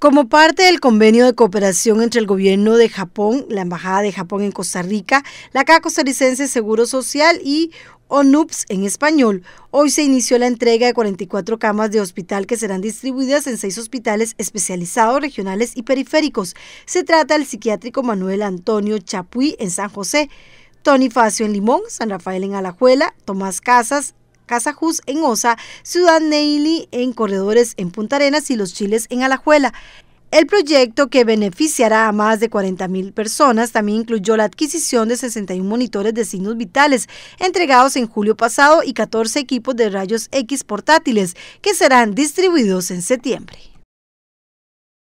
Como parte del convenio de cooperación entre el gobierno de Japón, la Embajada de Japón en Costa Rica, la Caja Costarricense Seguro Social y ONUPS en español. Hoy se inició la entrega de 44 camas de hospital que serán distribuidas en seis hospitales especializados regionales y periféricos. Se trata del psiquiátrico Manuel Antonio Chapuy en San José, Tony Facio en Limón, San Rafael en Alajuela, Tomás Casas Casa Jus en Osa, Ciudad Neili en Corredores en Punta Arenas y Los Chiles en Alajuela. El proyecto, que beneficiará a más de 40.000 personas, también incluyó la adquisición de 61 monitores de signos vitales entregados en julio pasado y 14 equipos de rayos X portátiles que serán distribuidos en septiembre.